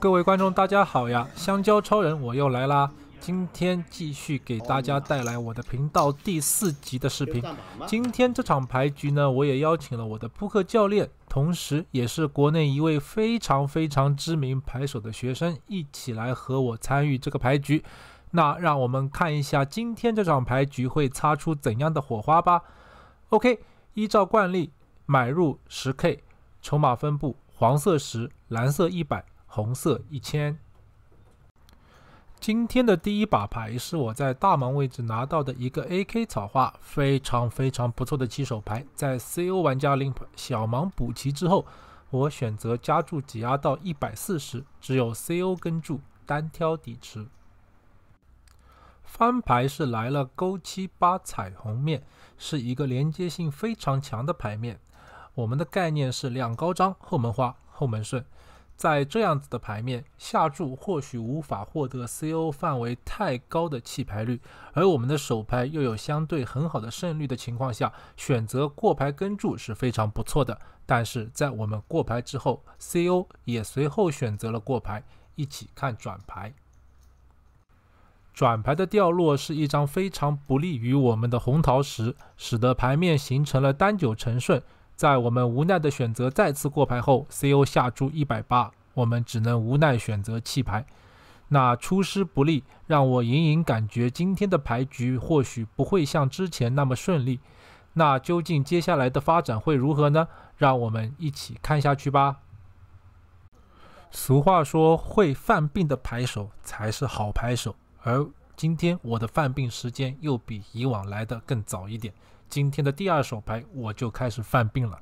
各位观众，大家好呀！香蕉超人我又来啦。今天继续给大家带来我的频道第四集的视频。今天这场牌局呢，我也邀请了我的扑克教练，同时也是国内一位非常非常知名牌手的学生，一起来和我参与这个牌局。那让我们看一下今天这场牌局会擦出怎样的火花吧。OK，依照惯例买入十 K，筹码分布：黄色十，蓝色一百。红色一千。今天的第一把牌是我在大盲位置拿到的一个 A K 草花，非常非常不错的起手牌。在 C O 玩家 limp 小盲补齐之后，我选择加注挤压到一百四十，只有 C O 跟注，单挑底池。翻牌是来了勾七八彩虹面，是一个连接性非常强的牌面。我们的概念是两高张后门花后门顺。在这样子的牌面下注，或许无法获得 CO 范围太高的弃牌率，而我们的手牌又有相对很好的胜率的情况下，选择过牌跟注是非常不错的。但是在我们过牌之后，CO 也随后选择了过牌，一起看转牌。转牌的掉落是一张非常不利于我们的红桃十，使得牌面形成了单九成顺。在我们无奈的选择再次过牌后，CO 下注一百八。我们只能无奈选择弃牌。那出师不利，让我隐隐感觉今天的牌局或许不会像之前那么顺利。那究竟接下来的发展会如何呢？让我们一起看下去吧。俗话说，会犯病的牌手才是好牌手。而今天我的犯病时间又比以往来得更早一点。今天的第二手牌，我就开始犯病了。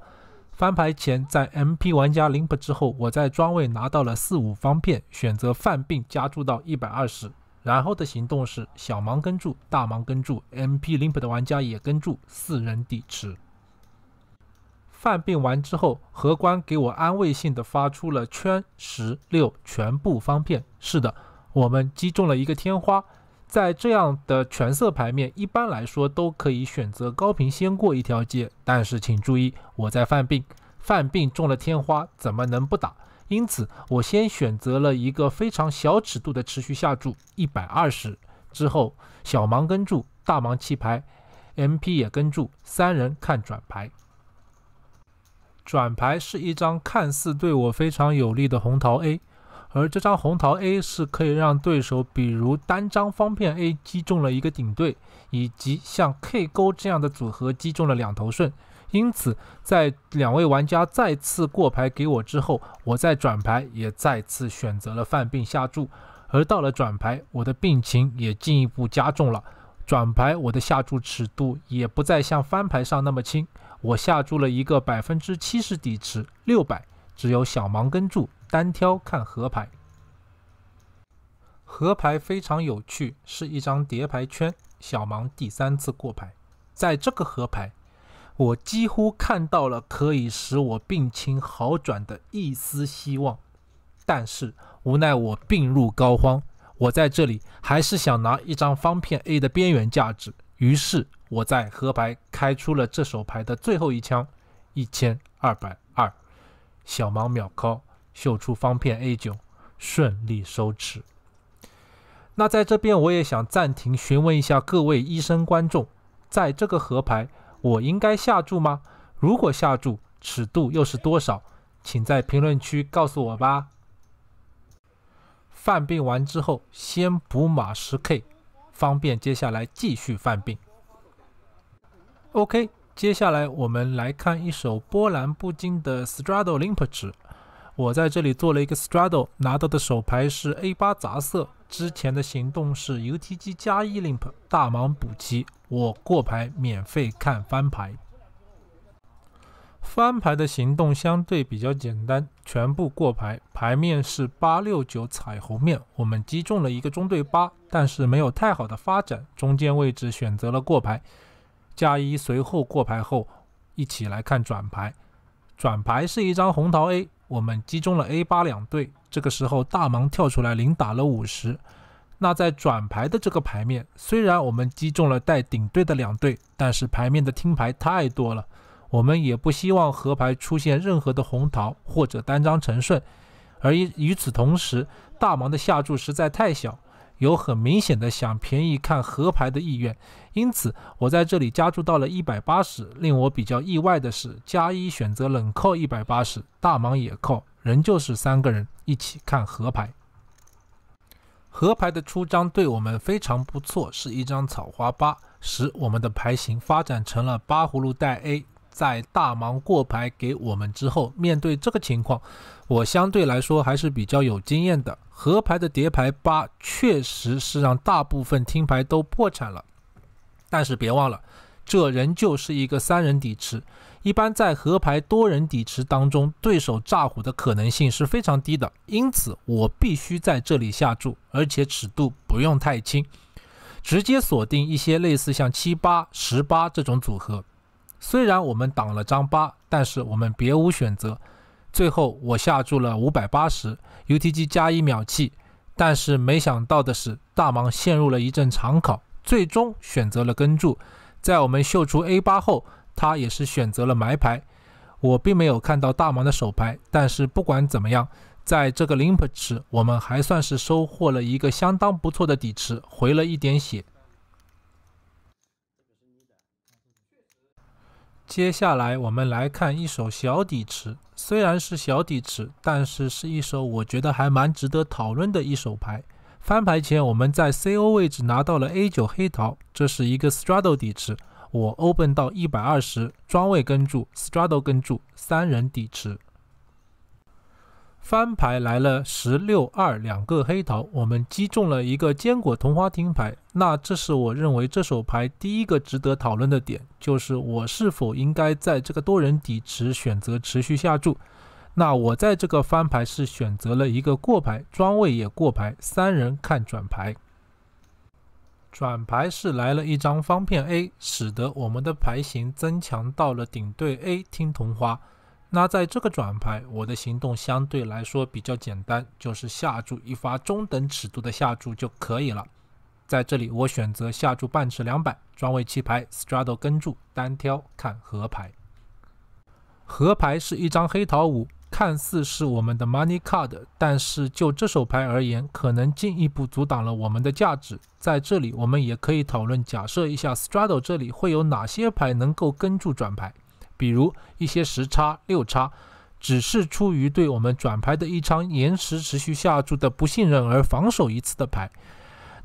翻牌前，在 MP 玩家 limp 之后，我在庄位拿到了四五方片，选择犯病加注到一百二十。然后的行动是小盲跟注，大盲跟注，MP limp 的玩家也跟注，四人底池。犯病完之后，荷官给我安慰性的发出了圈十六全部方片。是的，我们击中了一个天花。在这样的全色牌面，一般来说都可以选择高频先过一条街。但是请注意，我在犯病，犯病中了天花，怎么能不打？因此，我先选择了一个非常小尺度的持续下注，一百二十之后，小盲跟注，大盲弃牌，MP 也跟注，三人看转牌。转牌是一张看似对我非常有利的红桃 A。而这张红桃 A 是可以让对手，比如单张方片 A 击中了一个顶对，以及像 K 勾这样的组合击中了两头顺。因此，在两位玩家再次过牌给我之后，我在转牌也再次选择了犯病下注。而到了转牌，我的病情也进一步加重了。转牌我的下注尺度也不再像翻牌上那么轻，我下注了一个百分之七十底池六百，只有小盲跟注。单挑看河牌，河牌非常有趣，是一张叠牌圈。小芒第三次过牌，在这个河牌，我几乎看到了可以使我病情好转的一丝希望，但是无奈我病入膏肓，我在这里还是想拿一张方片 A 的边缘价值，于是我在河牌开出了这手牌的最后一枪，一千二百二，小芒秒 call。秀出方片 A 九，顺利收池。那在这边我也想暂停，询问一下各位医生观众，在这个河牌我应该下注吗？如果下注，尺度又是多少？请在评论区告诉我吧。犯病完之后，先补马十 K，方便接下来继续犯病。OK，接下来我们来看一首波澜不惊的 Straddle Limp h 我在这里做了一个 straddle，拿到的手牌是 A8 杂色，之前的行动是 UTG 加一 limp 大盲补齐。我过牌免费看翻牌。翻牌的行动相对比较简单，全部过牌，牌面是八六九彩虹面，我们击中了一个中对八，但是没有太好的发展，中间位置选择了过牌，加一随后过牌后一起来看转牌，转牌是一张红桃 A。我们击中了 A 八两对，这个时候大芒跳出来零打了五十。那在转牌的这个牌面，虽然我们击中了带顶对的两对，但是牌面的听牌太多了，我们也不希望河牌出现任何的红桃或者单张成顺。而与与此同时，大芒的下注实在太小。有很明显的想便宜看河牌的意愿，因此我在这里加注到了一百八十。令我比较意外的是，加一选择冷扣一百八十，大盲也扣，仍旧是三个人一起看河牌。河牌的出张对我们非常不错，是一张草花八使我们的牌型发展成了八葫芦带 A。在大忙过牌给我们之后，面对这个情况，我相对来说还是比较有经验的。河牌的叠牌八确实是让大部分听牌都破产了，但是别忘了，这仍旧是一个三人底池。一般在河牌多人底池当中，对手炸虎的可能性是非常低的。因此，我必须在这里下注，而且尺度不用太轻，直接锁定一些类似像七八、十八这种组合。虽然我们挡了张八，但是我们别无选择。最后我下注了五百八十，UTG 加一秒气。但是没想到的是，大芒陷入了一阵长考，最终选择了跟注。在我们秀出 A 八后，他也是选择了埋牌。我并没有看到大芒的手牌，但是不管怎么样，在这个 limp 池，我们还算是收获了一个相当不错的底池，回了一点血。接下来我们来看一手小底池，虽然是小底池，但是是一手我觉得还蛮值得讨论的一手牌。翻牌前我们在 CO 位置拿到了 A 九黑桃，这是一个 straddle 底池，我 open 到一百二十，庄位跟注，straddle 跟注，三人底池。翻牌来了十六二两个黑桃，我们击中了一个坚果同花听牌。那这是我认为这手牌第一个值得讨论的点，就是我是否应该在这个多人底池选择持续下注。那我在这个翻牌是选择了一个过牌，庄位也过牌，三人看转牌。转牌是来了一张方片 A，使得我们的牌型增强到了顶对 A 听同花。那在这个转牌，我的行动相对来说比较简单，就是下注一发中等尺度的下注就可以了。在这里，我选择下注半尺两百，专为弃牌，straddle 跟注，单挑看河牌。河牌是一张黑桃五，看似是我们的 money card，但是就这手牌而言，可能进一步阻挡了我们的价值。在这里，我们也可以讨论假设一下，straddle 这里会有哪些牌能够跟注转牌。比如一些十叉六叉，只是出于对我们转牌的一张延迟持续下注的不信任而防守一次的牌，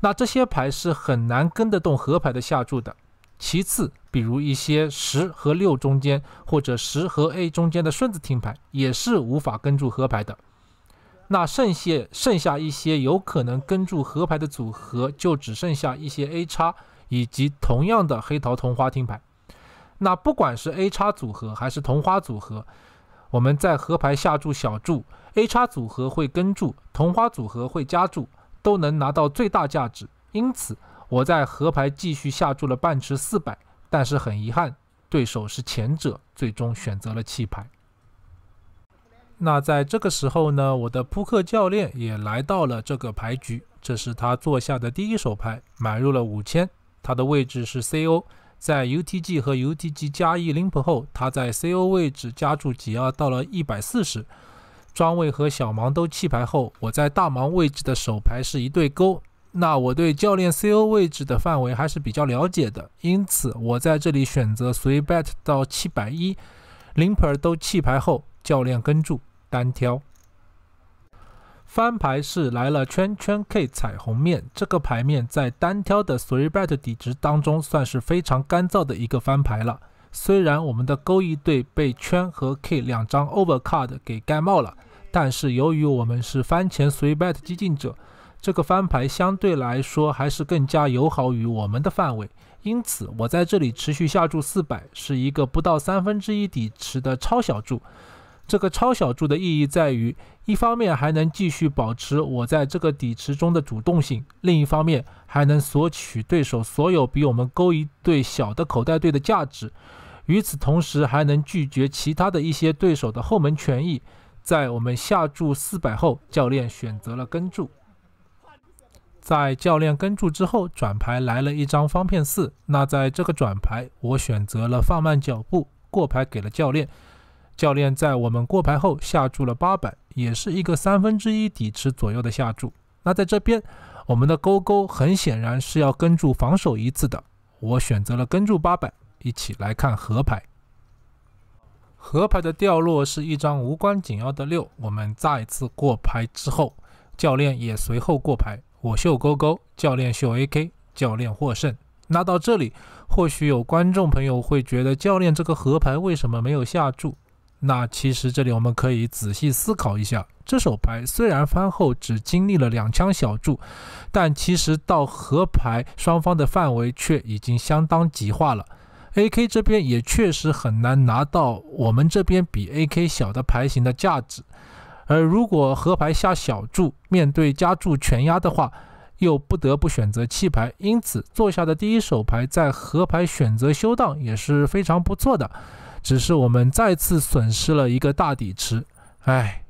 那这些牌是很难跟得动和牌的下注的。其次，比如一些十和六中间或者十和 A 中间的顺子听牌，也是无法跟住和牌的。那剩下剩下一些有可能跟住和牌的组合，就只剩下一些 A 叉以及同样的黑桃同花听牌。那不管是 A 叉组合还是同花组合，我们在合牌下注小注，A 叉组合会跟注，同花组合会加注，都能拿到最大价值。因此，我在合牌继续下注了半池四百，但是很遗憾，对手是前者，最终选择了弃牌。那在这个时候呢，我的扑克教练也来到了这个牌局，这是他坐下的第一手牌，买入了五千，他的位置是 CO。在 UTG 和 UTG 加一 limper 后，他在 CO 位置加注，挤压到了一百四十。庄位和小盲都弃牌后，我在大盲位置的手牌是一对勾。那我对教练 CO 位置的范围还是比较了解的，因此我在这里选择随 bet 到七百一。limper 都弃牌后，教练跟注，单挑。翻牌是来了圈圈 K 彩虹面，这个牌面在单挑的 three bet 底值当中算是非常干燥的一个翻牌了。虽然我们的勾一队被圈和 K 两张 overcard 给盖帽了，但是由于我们是翻前 three bet 激进者，这个翻牌相对来说还是更加友好于我们的范围，因此我在这里持续下注四百，是一个不到三分之一底池的超小注。这个超小注的意义在于，一方面还能继续保持我在这个底池中的主动性，另一方面还能索取对手所有比我们勾一对小的口袋队的价值，与此同时还能拒绝其他的一些对手的后门权益。在我们下注四百后，教练选择了跟注。在教练跟注之后，转牌来了一张方片四。那在这个转牌，我选择了放慢脚步，过牌给了教练。教练在我们过牌后下注了八百，也是一个三分之一底池左右的下注。那在这边，我们的勾勾很显然是要跟注防守一次的，我选择了跟注八百。一起来看河牌，河牌的掉落是一张无关紧要的六。我们再次过牌之后，教练也随后过牌，我秀勾勾，教练秀 A K，教练获胜。那到这里，或许有观众朋友会觉得，教练这个河牌为什么没有下注？那其实这里我们可以仔细思考一下，这手牌虽然翻后只经历了两枪小注，但其实到河牌双方的范围却已经相当极化了。A K 这边也确实很难拿到我们这边比 A K 小的牌型的价值，而如果河牌下小注面对加注全压的话，又不得不选择弃牌，因此坐下的第一手牌在河牌选择修档也是非常不错的。只是我们再次损失了一个大底池，哎，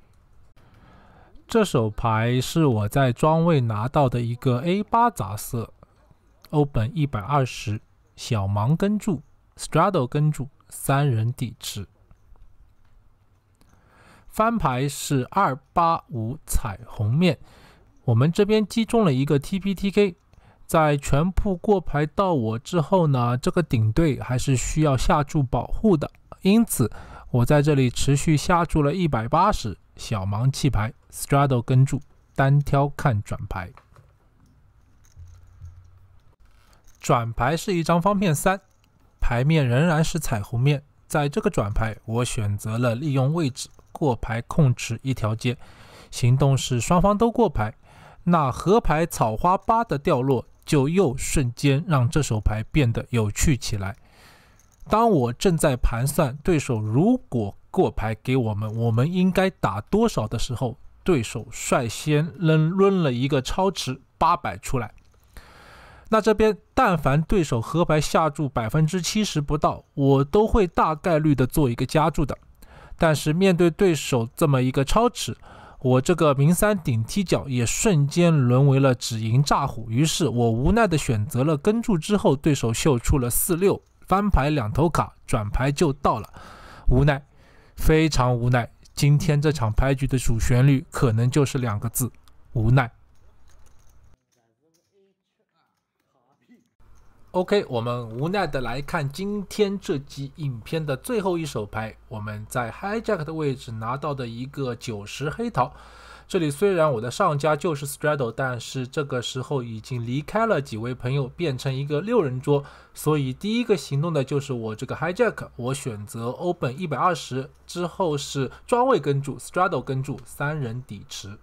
这手牌是我在庄位拿到的一个 A 八杂色，欧本一百二十，小盲跟注，straddle 跟注，三人底池，翻牌是二八五彩虹面，我们这边击中了一个 TPTK，在全铺过牌到我之后呢，这个顶对还是需要下注保护的。因此，我在这里持续下注了一百八十，小盲弃牌，straddle 跟注，单挑看转牌。转牌是一张方片三，牌面仍然是彩虹面。在这个转牌，我选择了利用位置过牌控制一条街，行动是双方都过牌。那河牌草花八的掉落，就又瞬间让这手牌变得有趣起来。当我正在盘算对手如果过牌给我们，我们应该打多少的时候，对手率先扔扔了一个超池八百出来。那这边但凡对手和牌下注百分之七十不到，我都会大概率的做一个加注的。但是面对对手这么一个超池，我这个明三顶踢脚也瞬间沦为了止盈炸虎。于是我无奈的选择了跟注。之后对手秀出了四六。翻牌两头卡，转牌就到了，无奈，非常无奈。今天这场牌局的主旋律可能就是两个字：无奈。OK，我们无奈的来看今天这集影片的最后一手牌。我们在 Hijack 的位置拿到的一个九十黑桃。这里虽然我的上家就是 Straddle，但是这个时候已经离开了几位朋友，变成一个六人桌，所以第一个行动的就是我这个 Hijack。我选择 Open 一百二十，之后是庄位跟注，Straddle 跟注，三人底池。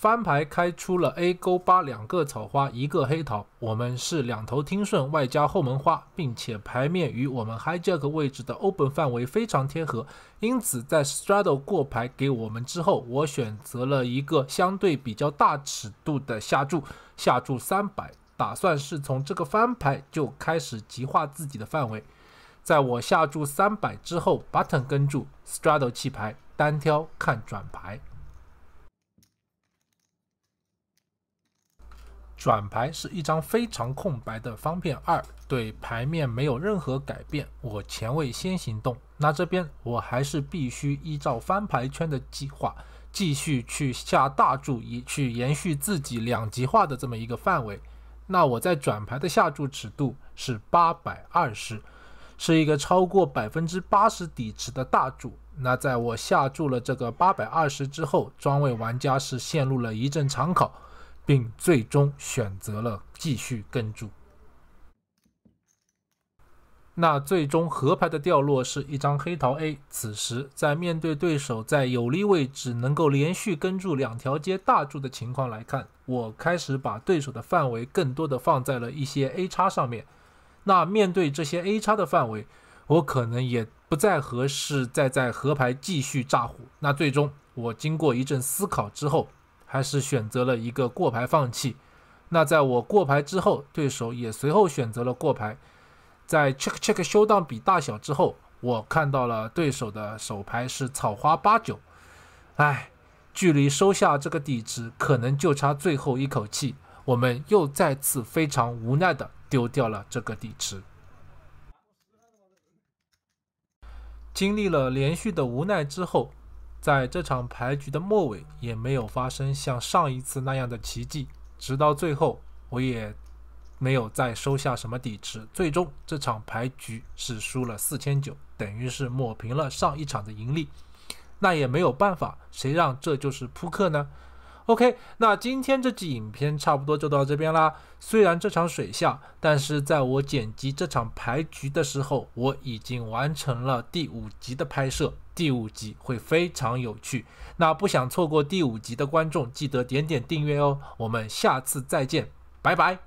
翻牌开出了 A 勾八两个草花，一个黑桃。我们是两头听顺，外加后门花，并且牌面与我们 h i jack 位置的 open 范围非常贴合。因此，在 straddle 过牌给我们之后，我选择了一个相对比较大尺度的下注，下注三百，打算是从这个翻牌就开始极化自己的范围。在我下注三百之后，button 跟注，straddle 弃牌，单挑看转牌。转牌是一张非常空白的方片，二对牌面没有任何改变。我前卫先行动，那这边我还是必须依照翻牌圈的计划，继续去下大注，以去延续自己两极化的这么一个范围。那我在转牌的下注尺度是八百二十，是一个超过百分之八十底池的大注。那在我下注了这个八百二十之后，庄位玩家是陷入了一阵长考。并最终选择了继续跟注。那最终河牌的掉落是一张黑桃 A。此时，在面对对手在有利位置能够连续跟注两条街大注的情况来看，我开始把对手的范围更多的放在了一些 A 叉上面。那面对这些 A 叉的范围，我可能也不再合适再在河牌继续炸胡。那最终，我经过一阵思考之后。还是选择了一个过牌放弃。那在我过牌之后，对手也随后选择了过牌。在 check check 修档比大小之后，我看到了对手的手牌是草花八九。哎，距离收下这个底池，可能就差最后一口气。我们又再次非常无奈的丢掉了这个底池。经历了连续的无奈之后。在这场牌局的末尾，也没有发生像上一次那样的奇迹。直到最后，我也没有再收下什么底池。最终，这场牌局是输了四千九，等于是抹平了上一场的盈利。那也没有办法，谁让这就是扑克呢？OK，那今天这集影片差不多就到这边啦。虽然这场水下，但是在我剪辑这场牌局的时候，我已经完成了第五集的拍摄。第五集会非常有趣。那不想错过第五集的观众，记得点点订阅哦。我们下次再见，拜拜。